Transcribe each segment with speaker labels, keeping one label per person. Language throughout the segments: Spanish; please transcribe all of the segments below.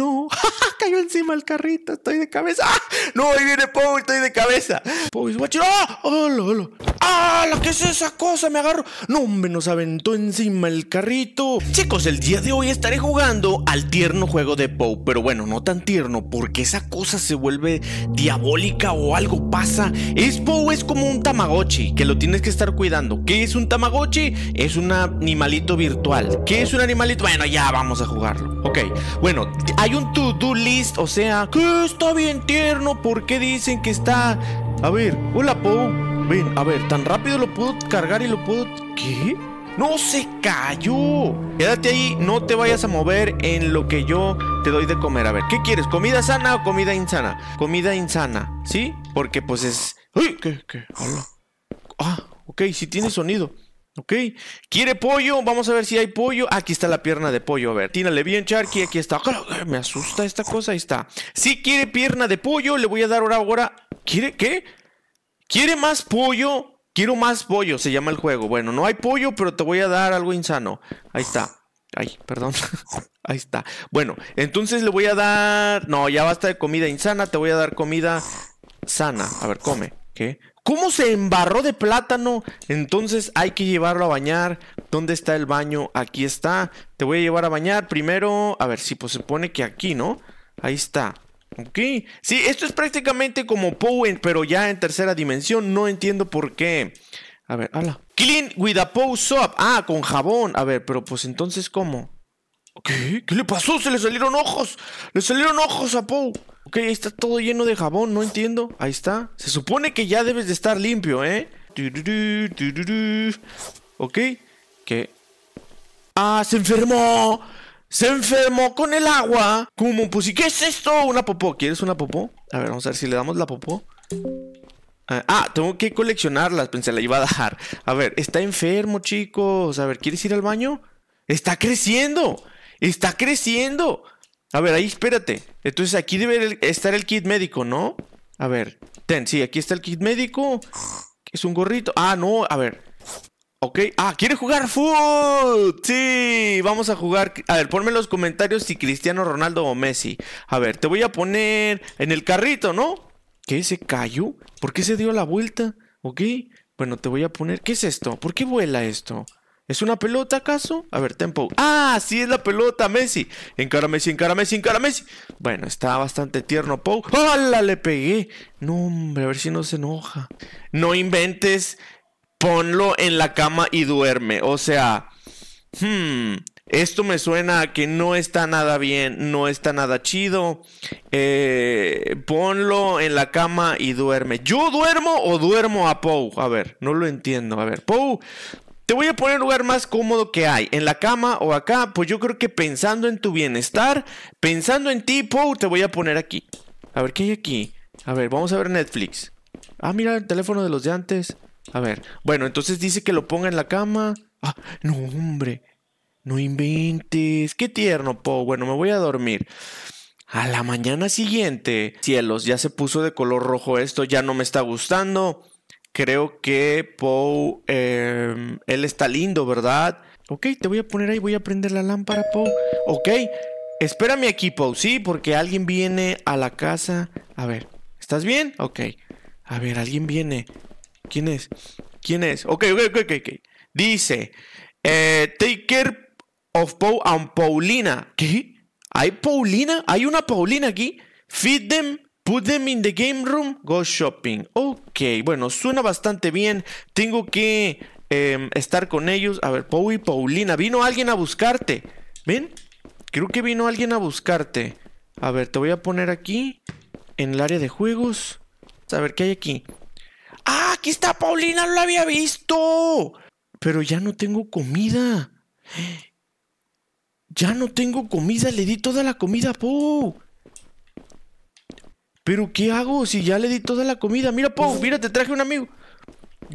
Speaker 1: No, cayó encima el carrito, estoy de cabeza. ¡Ah! No, ahí viene Paul, estoy de cabeza. Paul, es ¡Oh! ¡Oh, lo, hola ¡Ah! ¿Qué es esa cosa? Me agarro. No, hombre, nos aventó encima el carrito. Chicos, el día de hoy estaré jugando al tierno juego de Poe. Pero bueno, no tan tierno, porque esa cosa se vuelve diabólica o algo pasa. Es Poe es como un Tamagotchi, que lo tienes que estar cuidando. ¿Qué es un Tamagotchi? Es un animalito virtual. ¿Qué es un animalito? Bueno, ya vamos a jugarlo. Ok, bueno, hay un to-do list, o sea, que está bien tierno. ¿Por qué dicen que está? A ver, hola Poe. Ven, a ver, tan rápido lo puedo cargar y lo puedo... ¿Qué? ¡No se cayó! Quédate ahí, no te vayas a mover en lo que yo te doy de comer. A ver, ¿qué quieres? ¿Comida sana o comida insana? Comida insana, ¿sí? Porque pues es... ¡Uy! ¿Qué? ¿Qué? Hola. Ah, ok, sí tiene sonido. Ok, quiere pollo, vamos a ver si hay pollo. Aquí está la pierna de pollo, a ver, tírale bien, Charky, aquí está. ¡Ah, Me asusta esta cosa, ahí está. Si quiere pierna de pollo, le voy a dar ahora, ahora. ¿Quiere qué? ¿Quiere más pollo? Quiero más pollo, se llama el juego. Bueno, no hay pollo, pero te voy a dar algo insano. Ahí está. Ay, perdón. Ahí está. Bueno, entonces le voy a dar... No, ya basta de comida insana, te voy a dar comida sana. A ver, come. ¿Qué? ¿Cómo se embarró de plátano? Entonces hay que llevarlo a bañar. ¿Dónde está el baño? Aquí está. Te voy a llevar a bañar primero. A ver, si sí, pues se pone que aquí, ¿no? Ahí está. Ok. Sí, esto es prácticamente como Poe pero ya en tercera dimensión. No entiendo por qué. A ver, hola. Clean with a Soap. Ah, con jabón. A ver, pero pues entonces, ¿cómo? ¿Qué? ¿Qué le pasó? Se le salieron ojos. Le salieron ojos a Poe Ok, ahí está todo lleno de jabón. No entiendo. Ahí está. Se supone que ya debes de estar limpio, ¿eh? Ok. ¿Qué? ¡Ah, se enfermó! se enfermó con el agua. ¿Cómo, pues, ¿y qué es esto? Una popó. ¿Quieres una popó? A ver, vamos a ver si le damos la popó. Ah, ah, tengo que coleccionarlas. Pensé, la iba a dejar. A ver, está enfermo, chicos. A ver, ¿quieres ir al baño? Está creciendo. Está creciendo. A ver, ahí espérate. Entonces aquí debe estar el kit médico, ¿no? A ver, ten, sí, aquí está el kit médico. Es un gorrito. Ah, no, a ver. Ok, ah, ¿quiere jugar fútbol? Sí, vamos a jugar. A ver, ponme en los comentarios si Cristiano Ronaldo o Messi. A ver, te voy a poner en el carrito, ¿no? ¿Qué se cayó? ¿Por qué se dio la vuelta? Ok, bueno, te voy a poner. ¿Qué es esto? ¿Por qué vuela esto? ¿Es una pelota acaso? A ver, tempo. ¡Ah! Sí, es la pelota, Messi. Encara Messi, encara Messi, encara Messi. Bueno, está bastante tierno, Pou. ¡Hala! Le pegué. No, hombre, a ver si no se enoja. No inventes ponlo en la cama y duerme. O sea, hmm, esto me suena que no está nada bien, no está nada chido. Eh, ponlo en la cama y duerme. ¿Yo duermo o duermo a Pou? A ver, no lo entiendo. A ver, Pou, te voy a poner el lugar más cómodo que hay, en la cama o acá. Pues yo creo que pensando en tu bienestar, pensando en ti, Pou, te voy a poner aquí. A ver, ¿qué hay aquí? A ver, vamos a ver Netflix. Ah, mira el teléfono de los de antes. A ver, bueno, entonces dice que lo ponga en la cama. Ah, no, hombre. No inventes. Qué tierno, Po. Bueno, me voy a dormir. A la mañana siguiente, cielos, ya se puso de color rojo esto, ya no me está gustando. Creo que Poe, em, él está lindo, ¿verdad? Ok, te voy a poner ahí, voy a prender la lámpara, Poe. Ok, espérame aquí, Poe, sí, porque alguien viene a la casa. A ver, ¿estás bien? Ok. A ver, alguien viene. ¿Quién es? ¿Quién es? Ok, ok, ok, ok. Dice, eh, Take care of Paul and Paulina. ¿Qué? ¿Hay Paulina? ¿Hay una Paulina aquí? Feed them Put them in the game room, go shopping. Ok, bueno, suena bastante bien. Tengo que em, estar con ellos. A ver, Paul y Paulina, vino alguien a buscarte. ¿Ven? Creo que vino alguien a buscarte. A ver, te voy a poner aquí en el área de juegos. A ver, ¿qué hay aquí? ¡Ah, aquí está Paulina! ¡No la había visto! Pero ya no tengo comida. Ya no tengo comida. Le di toda la comida a ¿Pero qué hago si ya le di toda la comida? Mira, Pau, mira, te traje un amigo.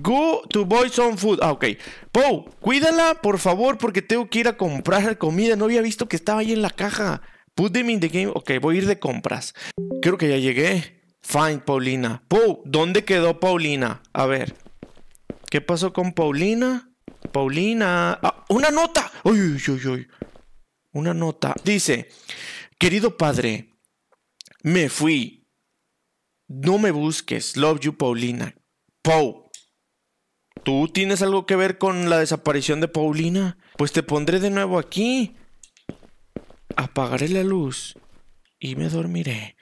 Speaker 1: Go to buy some food. Ah, ok. Pau, cuídala, por favor, porque tengo que ir a comprar comida. No había visto que estaba ahí en la caja. Put them in the game. Ok, voy a ir de compras. Creo que ya llegué. Fine, Paulina. Pau, ¿Dónde quedó Paulina? A ver. ¿Qué pasó con Paulina? Paulina. Ah, ¡Una nota! ¡Uy, uy, uy, Una nota. Dice: Querido padre, me fui. No me busques. Love you, Paulina. Pau. ¿Tú tienes algo que ver con la desaparición de Paulina? Pues te pondré de nuevo aquí. Apagaré la luz y me dormiré.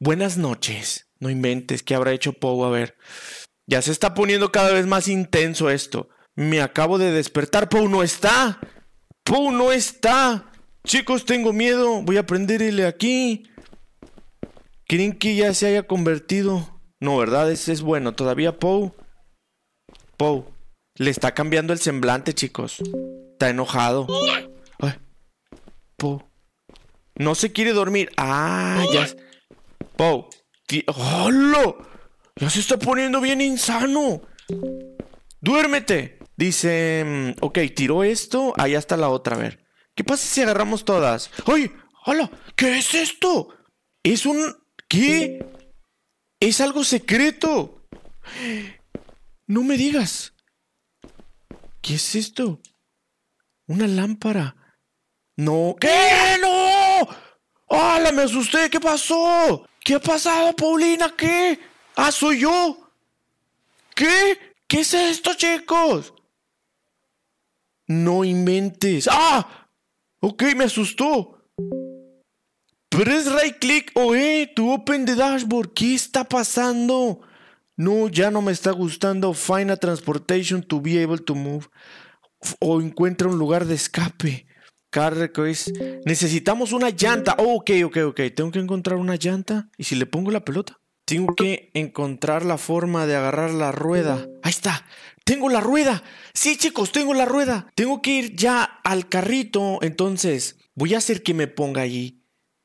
Speaker 1: Buenas noches. No inventes, ¿qué habrá hecho Poe? A ver. Ya se está poniendo cada vez más intenso esto. Me acabo de despertar. Poe no está. Poe no está. Chicos, tengo miedo. Voy a prenderle aquí. ¿Creen que ya se haya convertido? No, ¿verdad? Ese es bueno. Todavía Poe. Poe. Le está cambiando el semblante, chicos. Está enojado. Poe. No se quiere dormir. Ah, ya. Pau, ¡Hola! Ya se está poniendo bien insano. ¡Duérmete! Dice. Mm, ok, tiró esto. Ahí está la otra. A ver. ¿Qué pasa si agarramos todas? ¡Ay! ¡Hola! ¿Qué es esto? Es un. ¿Qué? Es algo secreto. No me digas. ¿Qué es esto? Una lámpara. No. ¿Qué? ¡No! ¡Hala! Me asusté. ¿Qué pasó? ¿Qué ha pasado, Paulina? ¿Qué? Ah, soy yo. ¿Qué? ¿Qué es esto, chicos? No inventes. ¡Ah! Ok, me asustó. Press right click o oh, eh, to open the dashboard. ¿Qué está pasando? No, ya no me está gustando. Find a transportation to be able to move. O encuentra un lugar de escape. Car Necesitamos una llanta. Oh, ok, ok, ok. Tengo que encontrar una llanta. ¿Y si le pongo la pelota? Tengo que encontrar la forma de agarrar la rueda. Ahí está. Tengo la rueda. Sí, chicos, tengo la rueda. Tengo que ir ya al carrito. Entonces, voy a hacer que me ponga allí.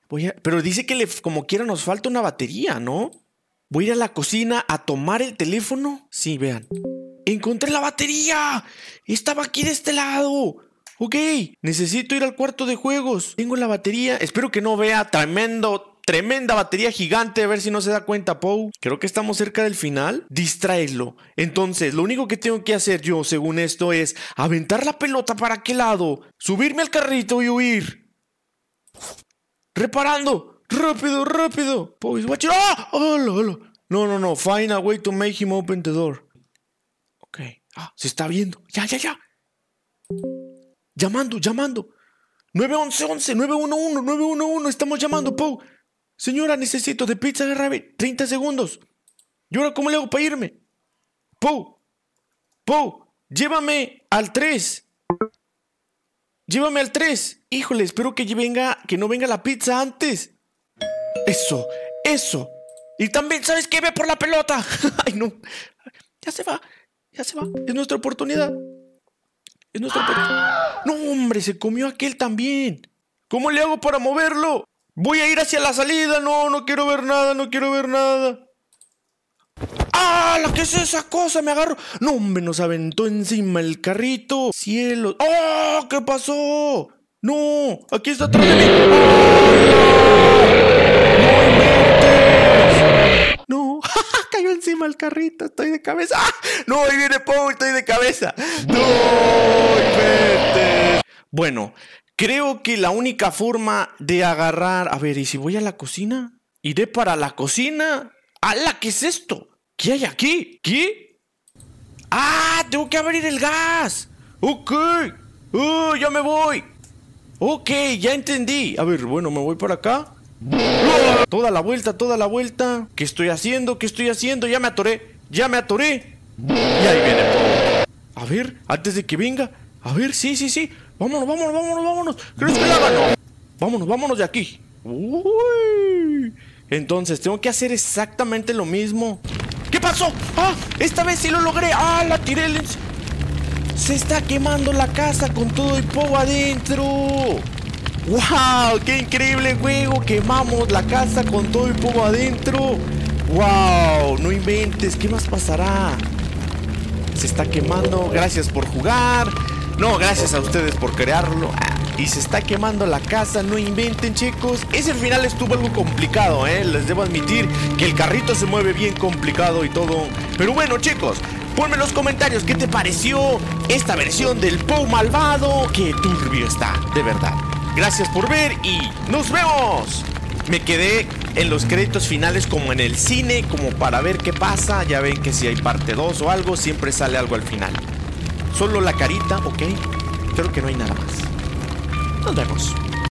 Speaker 1: Voy Pero dice que le, como quiera nos falta una batería, ¿no? Voy a ir a la cocina a tomar el teléfono. Sí, vean. Encontré la batería. Estaba aquí de este lado. Ok, necesito ir al cuarto de juegos. Tengo la batería. Espero que no vea tremendo Tremenda batería gigante, a ver si no se da cuenta, Pow. Creo que estamos cerca del final. Distraerlo Entonces, lo único que tengo que hacer yo, según esto, es aventar la pelota para qué lado, subirme al carrito y huir. Reparando. Rápido, rápido. Pow, is watching. ¡Ah! ¡Oh! hola No, no, no. Find a way to make him open the door. Ok. Ah, se está viendo. Ya, ya, ya llamando, llamando. 911, 911, 911, estamos llamando, Pau. Señora, necesito de pizza de rabbit, 30 segundos. ¿Y ahora cómo le hago para irme? Pau, Pau, llévame al 3. Llévame al 3. Híjole, espero que venga, que no venga la pizza antes. Eso, eso. Y también, ¿sabes qué? Ve por la pelota. Ay, no. Ya se va, ya se va. Es nuestra oportunidad. Es nuestra oportunidad. No, hombre, se comió aquel también. ¿Cómo le hago para moverlo? Voy a ir hacia la salida. No, no quiero ver nada, no quiero ver nada. ¡Ah! ¿Qué es esa cosa? Me agarro. No, hombre, nos aventó encima el carrito. Cielo. ¡Oh! ¿Qué pasó? ¡No! ¡Aquí está atrás de mí! ¡Oh, ¡No! ¡No! Cayó encima el carrito. Estoy de cabeza. ¡Ah! ¡No! Ahí viene Paul. Estoy de cabeza. ¡No! Bueno, creo que la única forma de agarrar, a ver, ¿y si voy a la cocina? ¿Iré para la cocina? ¡Hala! ¿Qué es esto? ¿Qué hay aquí? ¿Qué? ¡Ah! Tengo que abrir el gas. Ok. ¡Uh! Ya me voy. Ok, ya entendí. A ver, bueno, me voy para acá. Toda la vuelta, toda la vuelta. ¿Qué estoy haciendo? ¿Qué estoy haciendo? Ya me atoré. Ya me atoré. Y ahí viene. A ver, antes de que venga. A ver, sí, sí, sí. Vámonos, vámonos, vámonos, vámonos. ¿Crees que la ganó? Vámonos, vámonos de aquí. Uy. Entonces, tengo que hacer exactamente lo mismo. ¿Qué pasó? ¡Ah! Esta vez sí lo logré. ¡Ah! La tiré. Se está quemando la casa con todo y povo adentro. ¡Wow! ¡Qué increíble juego! Quemamos la casa con todo y povo adentro. ¡Wow! No inventes. ¿Qué más pasará? Se está quemando. Gracias por jugar. No, gracias a ustedes por crearlo. Ah, y se está quemando la casa, no inventen chicos. Ese final estuvo algo complicado, ¿eh? Les debo admitir que el carrito se mueve bien complicado y todo. Pero bueno chicos, ponme en los comentarios qué te pareció esta versión del Pou malvado. Qué turbio está, de verdad. Gracias por ver y nos vemos. Me quedé en los créditos finales como en el cine, como para ver qué pasa. Ya ven que si hay parte 2 o algo, siempre sale algo al final. Solo la carita, ok. Creo que no hay nada más. Nos vemos.